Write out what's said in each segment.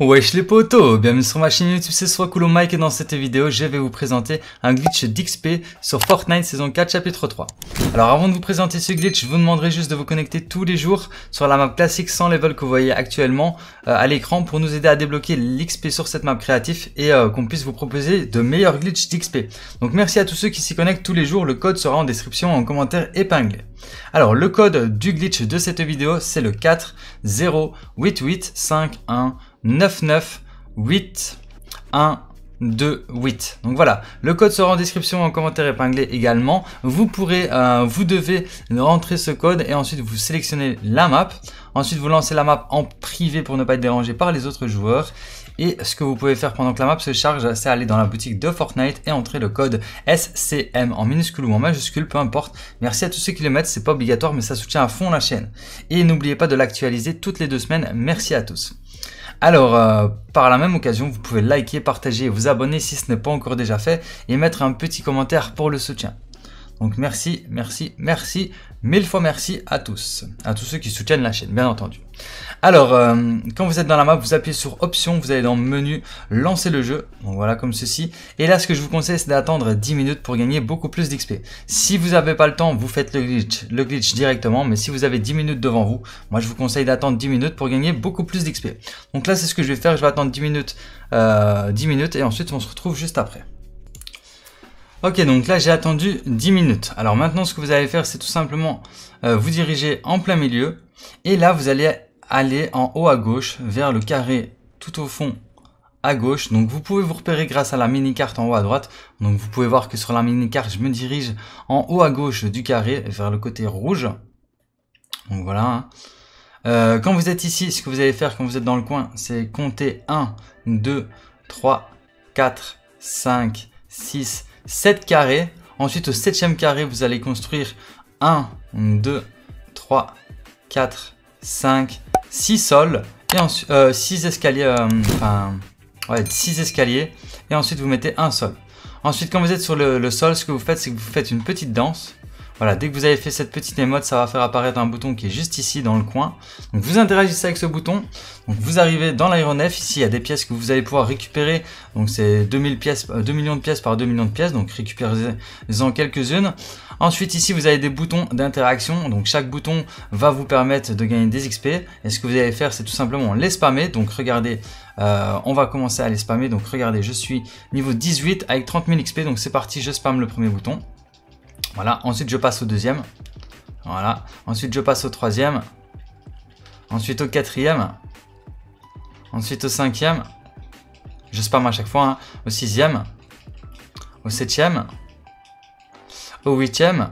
Wesh les potos, bienvenue sur ma chaîne YouTube, c'est Swakulo Mike et dans cette vidéo je vais vous présenter un glitch d'XP sur Fortnite saison 4 chapitre 3. Alors avant de vous présenter ce glitch, je vous demanderai juste de vous connecter tous les jours sur la map classique sans level que vous voyez actuellement euh, à l'écran pour nous aider à débloquer l'XP sur cette map créative et euh, qu'on puisse vous proposer de meilleurs glitchs d'XP. Donc merci à tous ceux qui s'y connectent tous les jours, le code sera en description en commentaire épinglé. Alors le code du glitch de cette vidéo c'est le 408851. 998128 Donc voilà, le code sera en description, en commentaire épinglé également. Vous pourrez, euh, vous devez rentrer ce code et ensuite vous sélectionnez la map. Ensuite, vous lancez la map en privé pour ne pas être dérangé par les autres joueurs. Et ce que vous pouvez faire pendant que la map se charge, c'est aller dans la boutique de Fortnite et entrer le code SCM en minuscule ou en majuscule, peu importe. Merci à tous ceux qui le mettent, c'est pas obligatoire, mais ça soutient à fond la chaîne. Et n'oubliez pas de l'actualiser toutes les deux semaines. Merci à tous. Alors, euh, par la même occasion, vous pouvez liker, partager vous abonner si ce n'est pas encore déjà fait et mettre un petit commentaire pour le soutien. Donc merci, merci, merci, mille fois merci à tous, à tous ceux qui soutiennent la chaîne, bien entendu. Alors, euh, quand vous êtes dans la map, vous appuyez sur option vous allez dans Menu, Lancer le jeu, voilà comme ceci. Et là, ce que je vous conseille, c'est d'attendre 10 minutes pour gagner beaucoup plus d'XP. Si vous n'avez pas le temps, vous faites le glitch, le glitch directement, mais si vous avez 10 minutes devant vous, moi je vous conseille d'attendre 10 minutes pour gagner beaucoup plus d'XP. Donc là, c'est ce que je vais faire, je vais attendre minutes, euh, 10 minutes, et ensuite on se retrouve juste après. Ok, donc là j'ai attendu 10 minutes. Alors maintenant ce que vous allez faire c'est tout simplement euh, vous diriger en plein milieu et là vous allez aller en haut à gauche vers le carré tout au fond à gauche. Donc vous pouvez vous repérer grâce à la mini carte en haut à droite. Donc vous pouvez voir que sur la mini carte je me dirige en haut à gauche du carré vers le côté rouge. Donc voilà. Hein. Euh, quand vous êtes ici, ce que vous allez faire quand vous êtes dans le coin, c'est compter 1, 2, 3, 4, 5, 6, 7 carrés. Ensuite, au 7 septième carré, vous allez construire 1, 2, 3, 4, 5, 6 sols. Et ensuite, euh, 6 escaliers, euh, enfin, ouais, 6 escaliers. Et ensuite, vous mettez un sol. Ensuite, quand vous êtes sur le, le sol, ce que vous faites, c'est que vous faites une petite danse. Voilà, dès que vous avez fait cette petite émote, ça va faire apparaître un bouton qui est juste ici dans le coin. Donc vous interagissez avec ce bouton. Donc vous arrivez dans l'aéronef. Ici, il y a des pièces que vous allez pouvoir récupérer. Donc c'est 2 euh, millions de pièces par 2 millions de pièces. Donc récupérez-en quelques-unes. Ensuite, ici, vous avez des boutons d'interaction. Donc chaque bouton va vous permettre de gagner des XP. Et ce que vous allez faire, c'est tout simplement les spammer. Donc regardez, euh, on va commencer à les spammer. Donc regardez, je suis niveau 18 avec 30 000 XP. Donc c'est parti, je spamme le premier bouton. Voilà, ensuite je passe au deuxième. Voilà, ensuite je passe au troisième. Ensuite au quatrième. Ensuite au cinquième. Je spam à chaque fois. Hein. Au sixième. Au septième. Au huitième.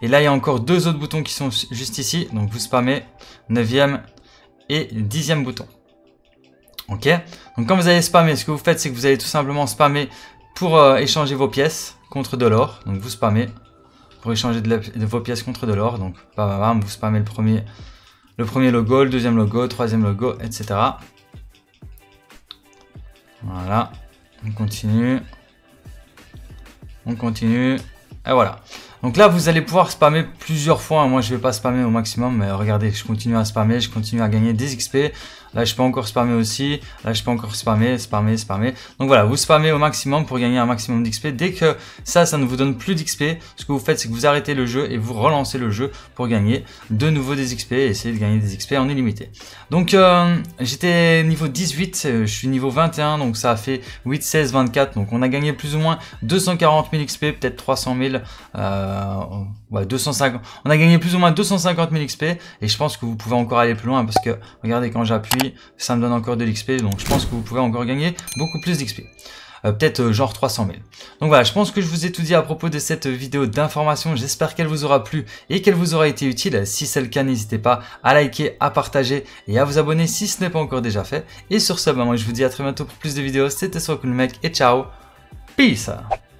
Et là, il y a encore deux autres boutons qui sont juste ici. Donc vous spammez 9 et dixième bouton. Ok Donc quand vous allez spammer, ce que vous faites, c'est que vous allez tout simplement spammer pour euh, échanger vos pièces contre de l'or. Donc vous spammez pour échanger de, vos pièces contre de l'or. Donc bah bah, vous spammez le premier, le premier logo, le deuxième logo, troisième logo, etc. Voilà, on continue. On continue. Et voilà. Donc là, vous allez pouvoir spammer plusieurs fois. Moi, je vais pas spammer au maximum, mais regardez, je continue à spammer, je continue à gagner des XP. Là, je peux encore spammer aussi. Là, je peux encore spammer, spammer, spammer. Donc voilà, vous spammez au maximum pour gagner un maximum d'XP. Dès que ça, ça ne vous donne plus d'XP, ce que vous faites, c'est que vous arrêtez le jeu et vous relancez le jeu pour gagner de nouveau des XP et essayer de gagner des XP en illimité. Donc euh, j'étais niveau 18, euh, je suis niveau 21, donc ça a fait 8, 16, 24. Donc on a gagné plus ou moins 240 000 XP, peut-être 300 000. On a gagné plus ou moins 250 000 XP. Et je pense que vous pouvez encore aller plus loin. Parce que, regardez, quand j'appuie, ça me donne encore de l'XP. Donc, je pense que vous pouvez encore gagner beaucoup plus d'XP. Euh, peut-être euh, genre 300 000. Donc voilà, je pense que je vous ai tout dit à propos de cette vidéo d'information. J'espère qu'elle vous aura plu et qu'elle vous aura été utile. Si c'est le cas, n'hésitez pas à liker, à partager et à vous abonner si ce n'est pas encore déjà fait. Et sur ce, bah, moi je vous dis à très bientôt pour plus de vidéos. C'était mec et ciao. Peace